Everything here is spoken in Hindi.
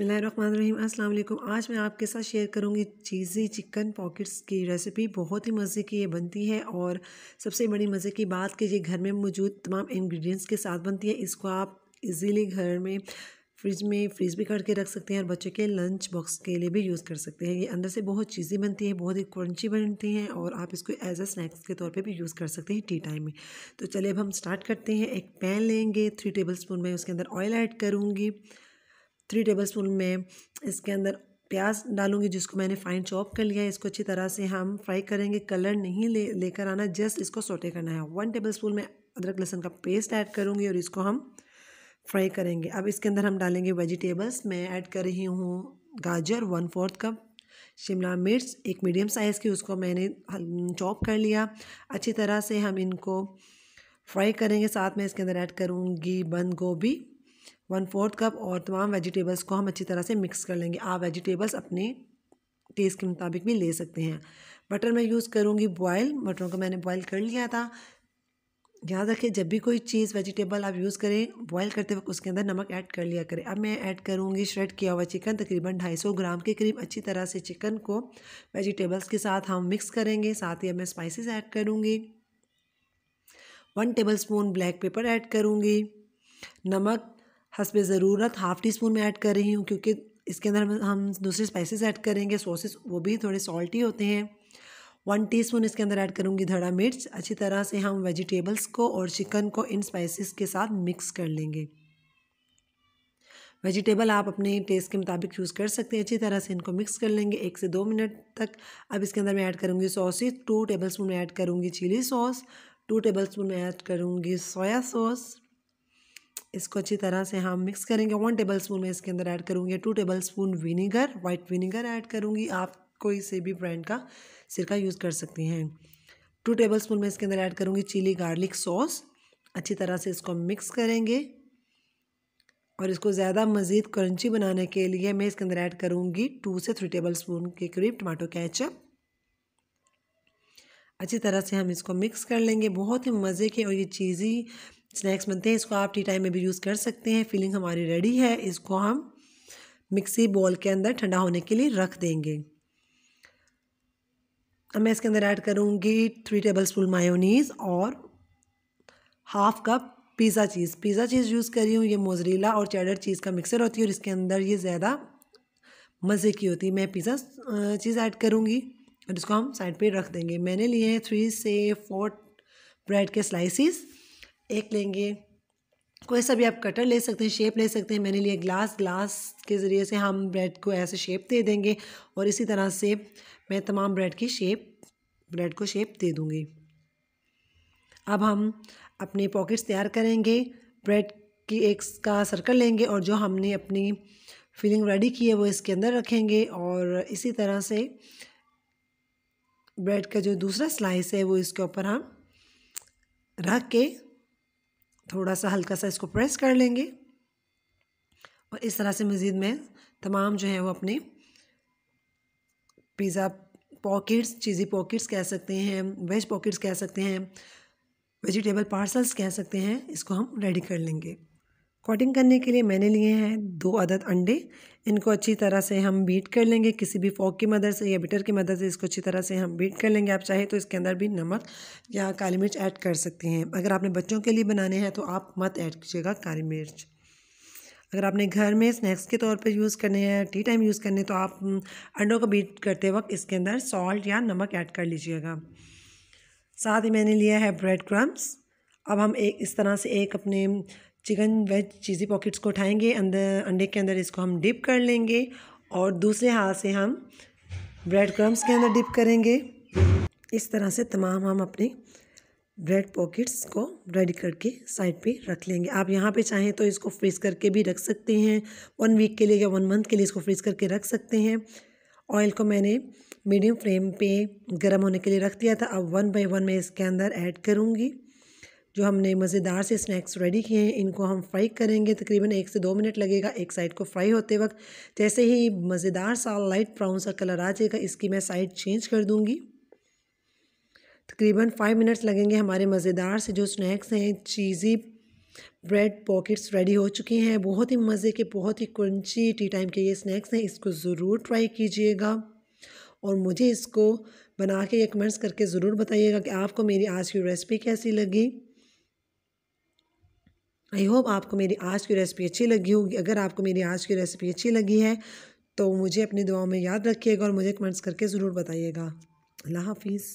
अस्सलाम वालेकुम आज मैं आपके साथ शेयर करूंगी चीज़ी चिकन पॉकेट्स की रेसिपी बहुत ही मज़े की ये बनती है और सबसे बड़ी मज़े की बात कि ये घर में मौजूद तमाम इंग्रेडिएंट्स के साथ बनती है इसको आप इजीली घर में फ्रिज में फ्रीज भी करके रख सकते हैं और बच्चों के लंच बॉक्स के लिए भी यूज़ कर सकते हैं ये अंदर से बहुत चीज़ें बनती है बहुत ही क्रंची बनती हैं और आप इसको एज अ स्नैक्स के तौर पे भी यूज़ कर सकते हैं टी टाइम में तो चलिए अब हम स्टार्ट करते हैं एक पैन लेंगे थ्री टेबल स्पून मैं उसके अंदर ऑयल ऐड करूँगी थ्री टेबल स्पून में इसके अंदर प्याज डालूंगी जिसको मैंने फाइन चॉप कर लिया है इसको अच्छी तरह से हम फ्राई करेंगे कलर नहीं ले लेकर आना जस्ट इसको सोटे करना है वन टेबल स्पून में अदरक लहसुन का पेस्ट ऐड करूँगी और इसको हम फ्राई करेंगे अब इसके अंदर हम डालेंगे वेजिटेबल्स मैं ऐड कर रही हूँ गाजर वन फोर्थ कप शिमला मिर्च एक मीडियम साइज़ की उसको मैंने चॉप कर लिया अच्छी तरह से हम इनको फ्राई करेंगे साथ में इसके अंदर ऐड करूँगी बंद गोभी वन फोर्थ कप और तमाम वेजिटेबल्स को हम अच्छी तरह से मिक्स कर लेंगे आप वेजिटेबल्स अपने टेस्ट के मुताबिक भी ले सकते हैं बटर मैं यूज़ करूँगी बॉयल मटरों को मैंने बॉयल कर लिया था याद रखिए जब भी कोई चीज़ वेजिटेबल आप यूज़ करें बॉयल करते वक्त उसके अंदर नमक ऐड कर लिया करें अब मैं ऐड करूँगी श्रेड किया हुआ चिकन तकरीबन 250 ग्राम के करीब अच्छी तरह से चिकन को वेजिटेबल्स के साथ हम मिक्स करेंगे साथ ही अब मैं स्पाइसेस ऐड करूँगी one tablespoon black pepper add करूँगी नमक हसब ज़रूरत हाफ़ टी स्पून में ऐड कर रही हूँ क्योंकि इसके अंदर हम दूसरे स्पाइसेस ऐड करेंगे सॉसेस वो भी थोड़े सॉल्टी होते हैं वन टीस्पून इसके अंदर ऐड करूँगी धड़ा मिर्च अच्छी तरह से हम वेजिटेबल्स को और चिकन को इन स्पाइसेस के साथ मिक्स कर लेंगे वेजिटेबल आप अपने टेस्ट के मुताबिक चूज़ कर सकते हैं अच्छी तरह से इनको मिक्स कर लेंगे एक से दो मिनट तक अब इसके अंदर मैं ऐड करूँगी sausage two tablespoon add करूँगी chilli sauce two tablespoon में ऐड करूँगी सोया सॉस इसको अच्छी तरह से हम मिक्स करेंगे वन टेबल स्पून मैं इसके अंदर ऐड करूँगी two tablespoon vinegar white vinegar add करूँगी आप कोई से भी ब्रांड का सिरका यूज़ कर सकती हैं टू टेबल स्पून मैं इसके अंदर ऐड करूँगी चिली गार्लिक सॉस अच्छी तरह से इसको मिक्स करेंगे और इसको ज़्यादा मज़ीद क्रंची बनाने के लिए मैं इसके अंदर ऐड करूँगी टू से थ्री टेबल स्पून के करीब टमाटो कैचअप अच्छी तरह से हम इसको मिक्स कर लेंगे बहुत ही मज़े के और ये चीज़ी स्नैक्स बनते हैं इसको आप टी टाइम में भी यूज़ कर सकते हैं फिलिंग हमारी रेडी है इसको हम मिक्सी बॉल के अंदर ठंडा होने के लिए रख देंगे अब मैं इसके अंदर ऐड करूँगी थ्री टेबल स्पून मायोनीज़ और half cup pizza cheese pizza cheese use करी हूँ ये मोजरीला और चैडर चीज़ का मिक्सर होती है और इसके अंदर ये ज़्यादा मज़े की होती है मैं पिज़्ज़ा चीज़ ऐड करूँगी और इसको हम साइड पे रख देंगे मैंने लिए हैं थ्री से फोर ब्रेड के स्लाइसिस एक लेंगे कोई सा भी आप कटर ले सकते हैं शेप ले सकते हैं मैंने लिए ग्लास ग्लास के ज़रिए से हम ब्रेड को ऐसे शेप दे देंगे और इसी तरह से मैं तमाम ब्रेड की शेप ब्रेड को शेप दे दूँगी अब हम अपने पॉकेट्स तैयार करेंगे ब्रेड की एक का सर्कल लेंगे और जो हमने अपनी फिलिंग रेडी की है वो इसके अंदर रखेंगे और इसी तरह से ब्रेड का जो दूसरा स्लाइस है वो इसके ऊपर हम रख के थोड़ा सा हल्का सा इसको प्रेस कर लेंगे और इस तरह से मज़ीद मैं तमाम जो है वो अपने पिज़्ज़ा पॉकेट्स चीज़ी पॉकेट्स कह सकते हैं वेज पॉकेट्स कह सकते हैं वेजिटेबल पार्सल्स कह सकते हैं इसको हम रेडी कर लेंगे कोटिंग करने के लिए मैंने लिए हैं दो अदद अंडे इनको अच्छी तरह से हम बीट कर लेंगे किसी भी फॉक की मदद से या बिटर की मदद से इसको अच्छी तरह से हम बीट कर लेंगे आप चाहे तो इसके अंदर भी नमक या काली मिर्च ऐड कर सकते हैं अगर आपने बच्चों के लिए बनाने हैं तो आप मत ऐड कीजिएगा काली मिर्च अगर आपने घर में स्नैक्स के तौर पर यूज़ करने हैं टी टाइम यूज़ करने तो आप हम्म, अंडों को बीट करते वक्त इसके अंदर सॉल्ट या नमक ऐड कर लीजिएगा साथ ही मैंने लिया है ब्रेड क्रम्स अब हम एक इस तरह से एक अपने हम्म, चिकन वेज चीज़ी पॉकेट्स को उठाएंगे अंदर अंडे के अंदर इसको हम डिप कर लेंगे और दूसरे हाथ से हम ब्रेड क्रम्स के अंदर डिप करेंगे इस तरह से तमाम हम अपने ब्रेड पॉकेट्स को रेडी करके साइड पे रख लेंगे आप यहाँ पे चाहें तो इसको फ्रीज़ करके भी रख सकते हैं वन वीक के लिए या वन मंथ के लिए इसको फ्रीज़ करके रख सकते हैं ऑयल को मैंने मीडियम फ्लेम पे गर्म होने के लिए रख दिया था अब वन बाय वन मैं इसके अंदर ऐड करूँगी जो हमने मज़ेदार से स्नैक्स रेडी किए हैं इनको हम फ्राई करेंगे तकरीबन एक से दो मिनट लगेगा एक साइड को फ्राई होते वक्त जैसे ही मज़ेदार सा लाइट ब्राउन सा कलर आ जाएगा इसकी मैं साइड चेंज कर दूँगी तकरीबन फाइव मिनट्स लगेंगे हमारे मज़ेदार से जो स्नैक्स हैं चीज़ी ब्रेड पॉकेट्स रेडी हो चुके हैं बहुत ही मज़े के बहुत ही क्रंची टी टाइम के ये स्नैक्स हैं इसको ज़रूर ट्राई कीजिएगा और मुझे इसको बना के ये कमेंट्स करके ज़रूर बताइएगा कि आपको मेरी आज की रेसिपी कैसी लगी आई होप आपको मेरी आज की रेसिपी अच्छी लगी होगी अगर आपको मेरी आज की रेसिपी अच्छी लगी है तो मुझे अपनी दुआओं में याद रखिएगा और मुझे कमेंट्स करके ज़रूर बताइएगा अल्लाह हाफिज़